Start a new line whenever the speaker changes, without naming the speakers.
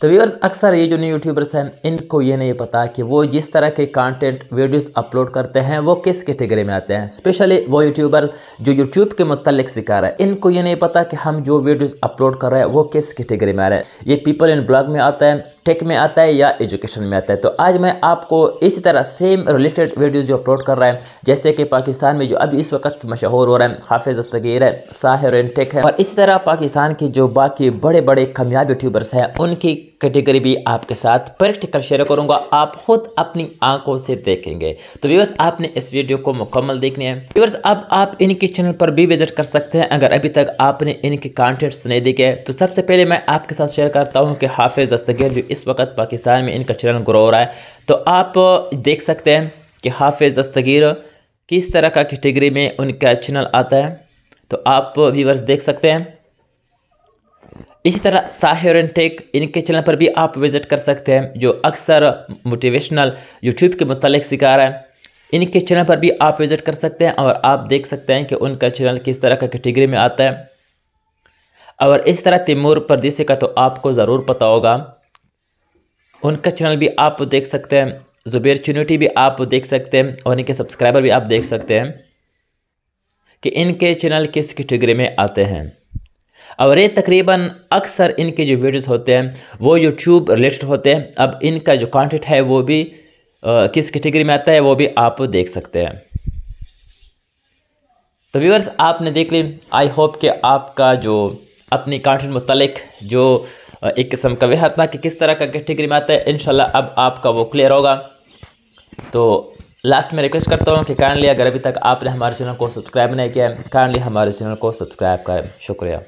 तो व्यूअर्स अक्सर ये जो न्यू यूट्यूबर्स हैं इनको ये नहीं पता कि वो जिस तरह के कंटेंट वीडियोस अपलोड करते हैं वो किस कैटेगरी में आते हैं स्पेशली वो यूट्यूबर जो यूट्यूब के मतलब सिखा रहा है इनको ये नहीं पता कि हम जो वीडियोस अपलोड कर रहे हैं वो किस कैटेगरी में आ रहे हैं ये पीपल इन ब्लॉग में आते हैं टेक में आता है या एजुकेशन में आता है तो आज मैं आपको इसी तरह सेम रिलेटेड वीडियो जो अपलोड कर रहा है जैसे कि पाकिस्तान में जो अभी इस वक्त मशहूर हो रहा है हाफिज दस्तगीर है साहिर टेक है और इसी तरह पाकिस्तान के जो बाकी बड़े बड़े कामयाब यूट्यूबर्स हैं उनकी कैटेगरी भी आपके साथ प्रैक्टिकल शेयर करूंगा आप खुद अपनी आंखों से देखेंगे तो व्यूवर्स आपने इस वीडियो को मुकम्मल देखने हैं व्यूवर्स अब आप इनके चैनल पर भी विजिट कर सकते हैं अगर अभी तक आपने इनके कॉन्टेंट्स नहीं देखे तो सबसे पहले मैं आपके साथ शेयर करता हूँ कि हाफिज दस्तगीर जो इस वक्त पाकिस्तान में इनका चलन ग्रो हो रहा है तो आप देख सकते हैं कि हाफिज़ दस्तगीर किस तरह का कैटेगरी में उनका चैनल आता है तो आप व्यूवर्स देख सकते हैं इसी तरह साहिर एंड टेक इनके चैनल पर भी आप विज़िट कर सकते हैं जो अक्सर मोटिवेशनल यूट्यूब के मतलब सिखा रहा है इनके चैनल पर भी आप विज़िट कर सकते हैं और आप देख सकते हैं कि उनका चैनल किस तरह का कैटेगरी में आता है और इस तरह तिमूर परदेसी का तो आपको ज़रूर पता होगा उनका चैनल भी आप देख सकते हैं जुबेर चुनौटी भी आप देख सकते हैं और इनके सब्सक्राइबर भी आप देख सकते हैं कि इनके चैनल किस कैटेगरी में आते हैं और ये तकरीबन अक्सर इनके जो वीडियोस होते हैं वो यूट्यूब रिलेटेड होते हैं अब इनका जो कंटेंट है वो भी आ, किस कैटेगरी में आता है वो भी आप देख सकते हैं तो व्यूवर्स आपने देख ली आई होप कि आपका जो अपनी कंटेंट मतलब जो एक किस्म का वह था कि किस तरह का कैटेगरी में आता है इन अब आपका वो क्लियर होगा तो लास्ट में रिक्वेस्ट करता हूँ कि काइंडली अगर अभी तक आपने हमारे चैनल को सब्सक्राइब नहीं किया है काइंडली हमारे चैनल को सब्सक्राइब करें शुक्रिया